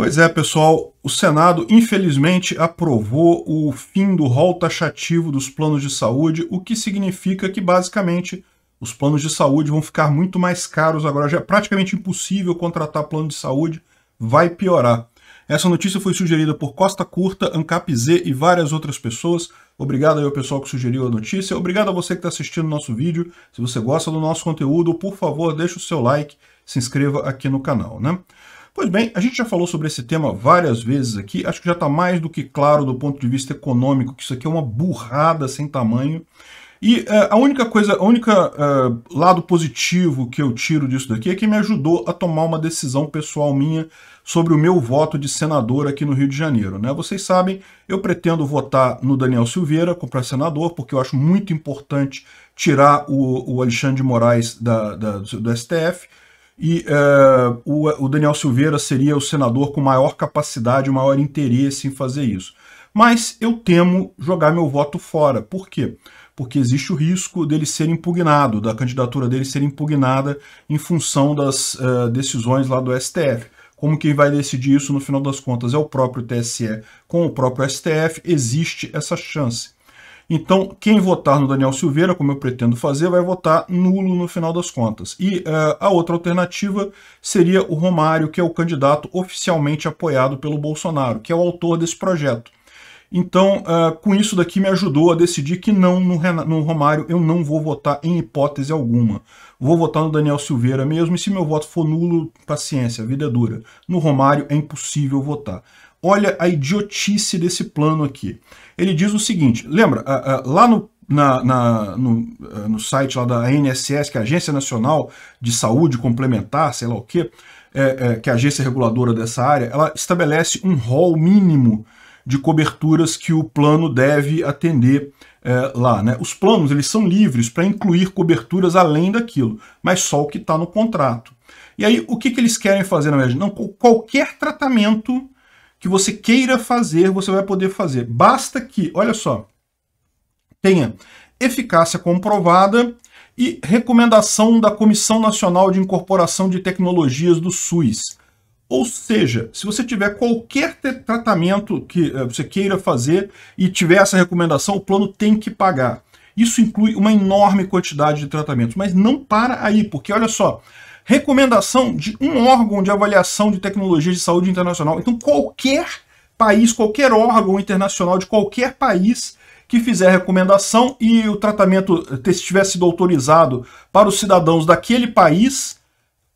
Pois é, pessoal, o Senado infelizmente aprovou o fim do rol taxativo dos planos de saúde, o que significa que basicamente os planos de saúde vão ficar muito mais caros agora, já é praticamente impossível contratar plano de saúde, vai piorar. Essa notícia foi sugerida por Costa Curta, Ancap Z e várias outras pessoas. Obrigado aí ao pessoal que sugeriu a notícia. Obrigado a você que está assistindo o nosso vídeo. Se você gosta do nosso conteúdo, por favor, deixe o seu like, se inscreva aqui no canal, né? Pois bem, a gente já falou sobre esse tema várias vezes aqui, acho que já está mais do que claro do ponto de vista econômico que isso aqui é uma burrada sem tamanho. E uh, a única coisa, o único uh, eh, lado positivo que eu tiro disso daqui é que me ajudou a tomar uma decisão pessoal minha sobre o meu voto de senador aqui no Rio de Janeiro. Né? Vocês sabem, eu pretendo votar no Daniel Silveira para senador, porque eu acho muito importante tirar o, o Alexandre de Moraes da, da, do STF e uh, o, o Daniel Silveira seria o senador com maior capacidade, maior interesse em fazer isso. Mas eu temo jogar meu voto fora. Por quê? Porque existe o risco dele ser impugnado, da candidatura dele ser impugnada em função das uh, decisões lá do STF. Como quem vai decidir isso no final das contas é o próprio TSE com o próprio STF, existe essa chance. Então, quem votar no Daniel Silveira, como eu pretendo fazer, vai votar nulo no final das contas. E uh, a outra alternativa seria o Romário, que é o candidato oficialmente apoiado pelo Bolsonaro, que é o autor desse projeto. Então, uh, com isso daqui me ajudou a decidir que não, no, no, Romário eu não vou votar em hipótese alguma. Vou votar no Daniel Silveira mesmo, e se meu voto for nulo, paciência, a vida é dura. No Romário é impossível votar. Olha a idiotice desse plano aqui. Ele diz o seguinte, lembra, lá no na, na, no, eh, no, site lá da ANSS, que é a Agência Nacional de Saúde Complementar, sei lá o quê, é, é, que é a agência reguladora dessa área, ela estabelece um rol mínimo de coberturas que o plano deve atender é, lá. Né? Os planos eles são livres para incluir coberturas além daquilo, mas só o que está no contrato. E aí, o que, que eles querem fazer, na verdade? Não, qualquer tratamento que você queira fazer, você vai poder fazer. Basta que, olha só, tenha eficácia comprovada e recomendação da Comissão Nacional de Incorporação de Tecnologias do SUS. Ou seja, se você tiver qualquer tratamento que eh, você queira fazer e tiver essa recomendação, o plano tem que pagar. Isso inclui uma enorme quantidade de tratamentos, mas não para aí, porque olha só, recomendação de um órgão de avaliação de tecnologia de saúde internacional. Então, qualquer país, qualquer órgão internacional de qualquer país que fizer recomendação e o tratamento eh, tivesse sido autorizado para os cidadãos daquele país,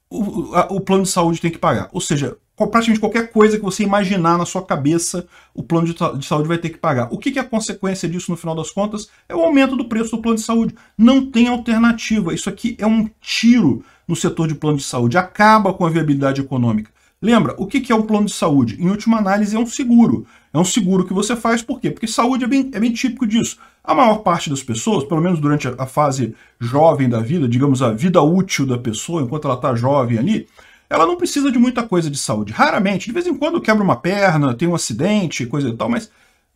o, o plano de saúde tem que pagar. Ou seja, praticamente qualquer coisa que você imaginar na sua cabeça, o plano de, saúde vai ter que pagar. O que, é a consequência disso no final das contas? É o aumento do preço do plano de saúde. Não tem alternativa. Isso aqui é um tiro no setor de plano de saúde. Acaba com a viabilidade econômica. Lembra, o que, é um plano de saúde? Em última análise, é um seguro. É um seguro que você faz, por quê? Porque saúde é bem, é bem típico disso. A maior parte das pessoas, pelo menos durante a fase jovem da vida, digamos a vida útil da pessoa, enquanto ela está jovem ali, ela não precisa de muita coisa de saúde. Raramente, de vez em quando quebra uma perna, tem um acidente, coisa e tal, mas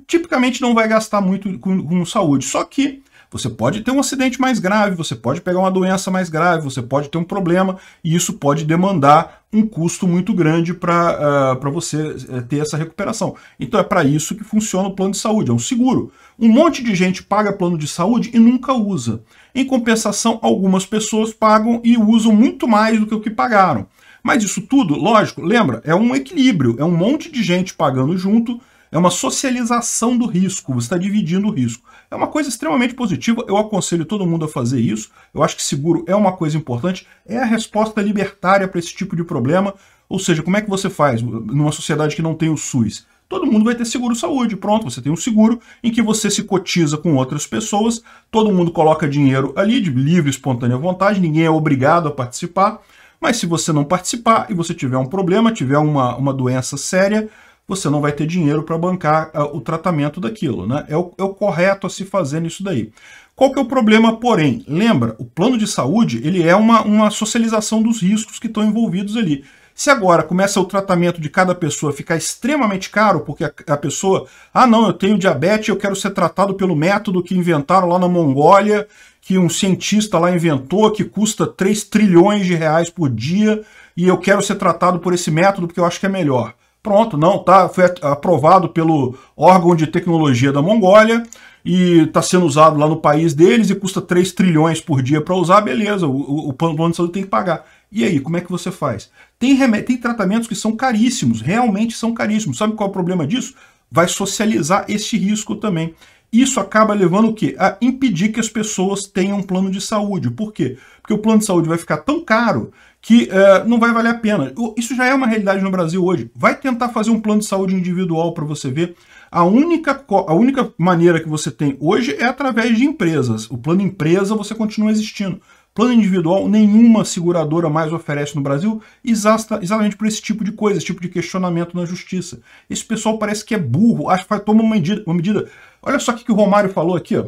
tipicamente não vai gastar muito com, com saúde. Só que você pode ter um acidente mais grave, você pode pegar uma doença mais grave, você pode ter um problema, e isso pode demandar um custo muito grande para uh, ah, você eh, ter essa recuperação. Então é para isso que funciona o plano de saúde, é um seguro. Um monte de gente paga plano de saúde e nunca usa. Em compensação, algumas pessoas pagam e usam muito mais do que o que pagaram. Mas isso tudo, lógico, lembra, é um equilíbrio, é um monte de gente pagando junto, é uma socialização do risco, você está dividindo o risco. É uma coisa extremamente positiva, eu aconselho todo mundo a fazer isso, eu acho que seguro é uma coisa importante, é a resposta libertária para esse tipo de problema, ou seja, como é que você faz numa sociedade que não tem o SUS? todo mundo vai ter seguro-saúde. Pronto, você tem um seguro em que você se cotiza com outras pessoas, todo mundo coloca dinheiro ali de livre, espontânea vontade, ninguém é obrigado a participar. Mas se você não participar e você tiver um problema, tiver uma, uma doença séria, você não vai ter dinheiro para bancar uh, o tratamento daquilo. Né? É o, é, o, correto a se fazer nisso daí. Qual que é o problema, porém? Lembra, o plano de saúde ele é uma, uma socialização dos riscos que estão envolvidos ali. Se agora começa o tratamento de cada pessoa ficar extremamente caro, porque a, pessoa, ah não, eu tenho diabetes, eu quero ser tratado pelo método que inventaram lá na Mongólia, que um cientista lá inventou, que custa 3 trilhões de reais por dia, e eu quero ser tratado por esse método porque eu acho que é melhor. Pronto, não, tá, foi aprovado pelo órgão de tecnologia da Mongólia e está sendo usado lá no país deles e custa 3 trilhões por dia para usar, beleza, o, o, o plano de saúde tem que pagar. E aí, como é que você faz? Tem, tem tratamentos que são caríssimos, realmente são caríssimos. Sabe qual é o problema disso? Vai socializar este risco também. Isso acaba levando o quê? A impedir que as pessoas tenham um plano de saúde. Por quê? Porque o plano de saúde vai ficar tão caro que uh, não vai valer a pena. Isso já é uma realidade no Brasil hoje. Vai tentar fazer um plano de saúde individual para você ver. A única, a única maneira que você tem hoje é através de empresas. O plano empresa você continua existindo. Plano individual nenhuma seguradora mais oferece no Brasil, exatamente por esse tipo de coisa, esse tipo de questionamento na justiça. Esse pessoal parece que é burro, acha que toma uma medida, uma medida. Olha só o que o Romário falou aqui. Ó.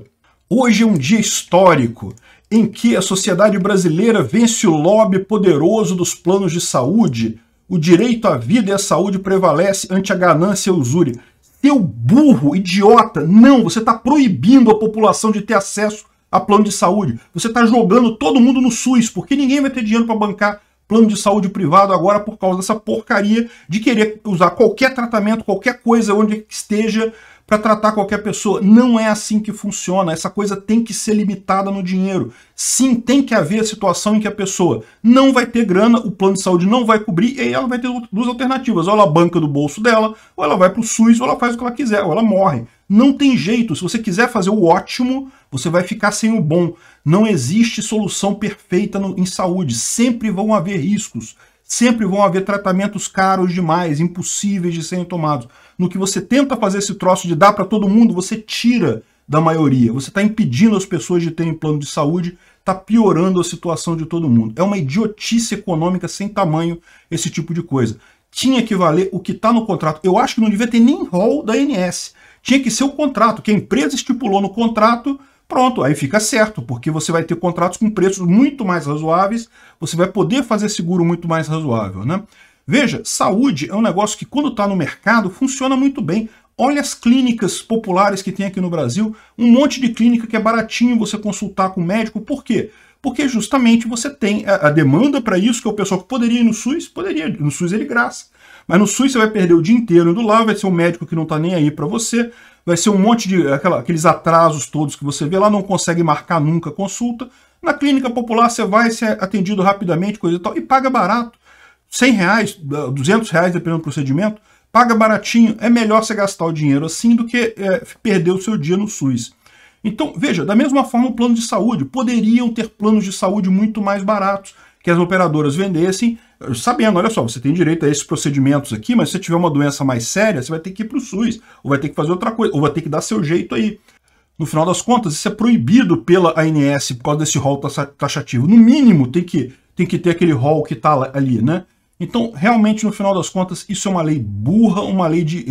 Hoje é um dia histórico em que a sociedade brasileira vence o lobby poderoso dos planos de saúde. O direito à vida e à saúde prevalece ante a ganância e a usure. Seu burro, idiota, não, você está proibindo a população de ter acesso a plano de saúde. Você está jogando todo mundo no SUS, porque ninguém vai ter dinheiro para bancar plano de saúde privado agora por causa dessa porcaria de querer usar qualquer tratamento, qualquer coisa onde esteja para tratar qualquer pessoa. Não é assim que funciona. Essa coisa tem que ser limitada no dinheiro. Sim, tem que haver a situação em que a pessoa não vai ter grana, o plano de saúde não vai cobrir, e aí ela vai ter duas alternativas. Ou ela banca do bolso dela, ou ela vai para o SUS, ou ela faz o que ela quiser, ou ela morre. Não tem jeito. Se você quiser fazer o ótimo, você vai ficar sem o bom. Não existe solução perfeita no, em saúde. Sempre vão haver riscos. Sempre vão haver tratamentos caros demais, impossíveis de serem tomados no que você tenta fazer esse troço de dar para todo mundo, você tira da maioria. Você está impedindo as pessoas de terem plano de saúde, está piorando a situação de todo mundo. É uma idiotice econômica sem tamanho esse tipo de coisa. Tinha que valer o que está no contrato. Eu acho que não devia ter nem rol da ANS. Tinha que ser o contrato, que a empresa estipulou no contrato, pronto, aí fica certo, porque você vai ter contratos com preços muito mais razoáveis, você vai poder fazer seguro muito mais razoável, né? Veja, saúde é um negócio que quando está no mercado funciona muito bem. Olha as clínicas populares que tem aqui no Brasil, um monte de clínica que é baratinho você consultar com o médico. Por quê? Porque justamente você tem a, demanda para isso, que é o pessoal que poderia ir no SUS, poderia, no SUS ele é graça. Mas no SUS você vai perder o dia inteiro indo lá, vai ser um médico que não está nem aí para você, vai ser um monte de aquela, aqueles atrasos todos que você vê lá, não consegue marcar nunca consulta. Na clínica popular você vai ser atendido rapidamente, coisa e tal, e paga barato. 100 reais, 200 eh, reais, dependendo do procedimento, paga baratinho, é melhor você gastar o dinheiro assim do que é, perder o seu dia no SUS. Então, veja, da mesma forma o plano de saúde, poderiam ter planos de saúde muito mais baratos, que as operadoras vendessem, eh, sabendo, olha só, você tem direito a esses procedimentos aqui, mas se você tiver uma doença mais séria, você vai ter que ir para o SUS, ou vai ter que fazer outra coisa, ou vai ter que dar seu jeito aí. No final das contas, isso é proibido pela ANS por causa desse rol taxativo. No mínimo, tem que, tem que ter aquele rol que está ali, né? Então, realmente, no final das contas, isso é uma lei burra, uma lei de,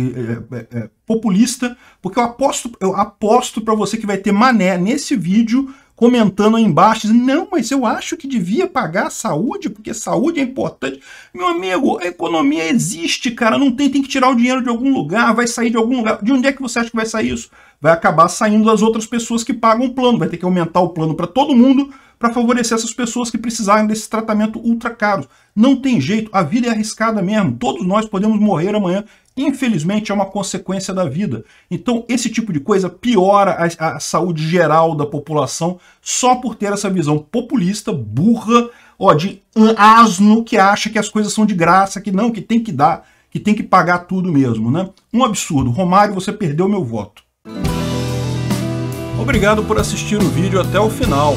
é, é, populista, porque eu aposto, eu aposto para você que vai ter mané nesse vídeo comentando aí embaixo, não, mas eu acho que devia pagar a saúde, porque saúde é importante. Meu amigo, a economia existe, cara, não tem, tem que tirar o dinheiro de algum lugar, vai sair de algum lugar. De onde é que você acha que vai sair isso? Vai acabar saindo das outras pessoas que pagam o plano, vai ter que aumentar o plano para todo mundo, para favorecer essas pessoas que precisarem desse tratamento ultra caro. Não tem jeito, a vida é arriscada mesmo. Todos nós podemos morrer amanhã. Infelizmente, é uma consequência da vida. Então, esse tipo de coisa piora a, a saúde geral da população só por ter essa visão populista, burra, ó, de asno que acha que as coisas são de graça, que não, que tem que dar, que tem que pagar tudo mesmo, né? Um absurdo. Romário, você perdeu meu voto. Obrigado por assistir o vídeo até o final.